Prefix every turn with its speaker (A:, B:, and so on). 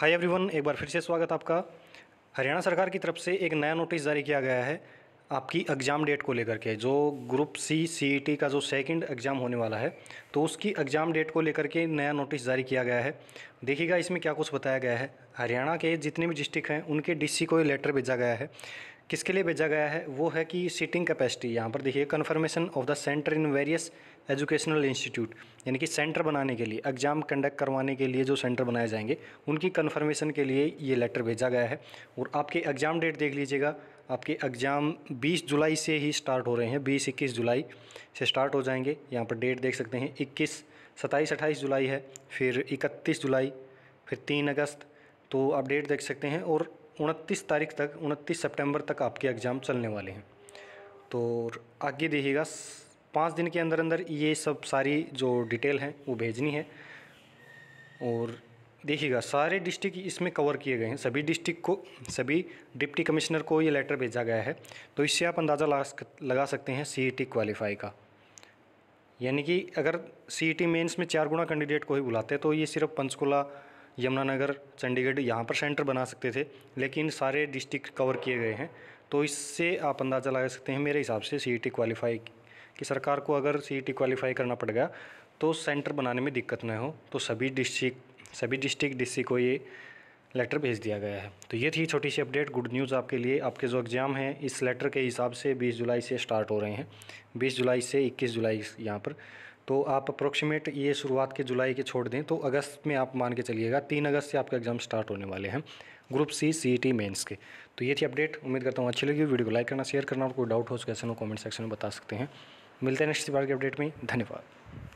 A: hi everyone एक बार फिर से स्वागत आपका हरियाणा सरकार की तरफ से एक नया नोटिस जारी किया गया है आपकी एग्ज़ाम डेट को लेकर के जो ग्रुप सी सी e का जो सेकंड एग्ज़ाम होने वाला है तो उसकी एग्ज़ाम डेट को लेकर के नया नोटिस जारी किया गया है देखिएगा इसमें क्या कुछ बताया गया है हरियाणा के जितने भी डिस्ट्रिक्ट हैं उनके डीसी को ये लेटर भेजा गया है किसके लिए भेजा गया है वो है कि सीटिंग कैपेसिटी यहाँ पर देखिए confirmation of the centre in various educational institute यानी कि सेंटर बनाने के लिए एग्ज़ाम कंडक्ट करवाने के लिए जो सेंटर बनाए जाएंगे उनकी कन्फर्मेशन के लिए ये लेटर भेजा गया है और आपके एग्ज़ाम डेट देख लीजिएगा आपके एग्ज़ाम 20 जुलाई से ही स्टार्ट हो रहे हैं 20 इक्कीस जुलाई से स्टार्ट हो जाएंगे यहाँ पर डेट देख सकते हैं 21 सत्ताईस अट्ठाईस जुलाई है फिर 31 जुलाई फिर 3 अगस्त तो आप डेट देख सकते हैं और 29 तारीख तक 29 सितंबर तक आपके एग्ज़ाम चलने वाले हैं तो आगे देखिएगा पाँच दिन के अंदर अंदर ये सब सारी जो डिटेल हैं वो भेजनी है और देखिएगा सारे डिस्ट्रिक्ट इसमें कवर किए गए हैं सभी डिस्ट्रिक्ट को सभी डिप्टी कमिश्नर को ये लेटर भेजा गया है तो इससे आप अंदाज़ा लगा सकते हैं सी ई क्वालिफाई का यानी कि अगर सी ई मेंस में चार गुना कैंडिडेट को ही बुलाते तो ये सिर्फ पंचकुला यमुनानगर चंडीगढ़ यहाँ पर सेंटर बना सकते थे लेकिन सारे डिस्ट्रिक्ट कवर किए गए हैं तो इससे आप अंदाज़ा लगा सकते हैं मेरे हिसाब से सी ई क्वालिफाई कि सरकार को अगर सी ई क्वालिफाई करना पड़ गया तो सेंटर बनाने में दिक्कत न हो तो सभी डिस्ट्रिक्ट सभी डिस्ट्रिक्ट डीसी को ये लेटर भेज दिया गया है तो ये थी छोटी सी अपडेट गुड न्यूज़ आपके लिए आपके जो एग्ज़ाम हैं इस लेटर के हिसाब से 20 जुलाई से स्टार्ट हो रहे हैं 20 जुलाई से 21 जुलाई यहाँ पर तो आप अप्रोक्सीमेट ये शुरुआत के जुलाई के छोड़ दें तो अगस्त में आप मान के चलिएगा तीन अगस्त से आपके एग्ज़ाम स्टार्ट होने वाले हैं group C C T e mains के तो ये थी अपडेट उम्मीद करता हूँ अच्छी लगी वीडियो को लाइक करना शेयर करना और कोई डाउट हो सके कमेंट सेक्शन में बता सकते हैं मिलते हैं नेक्स्ट बार के अपडेट में धन्यवाद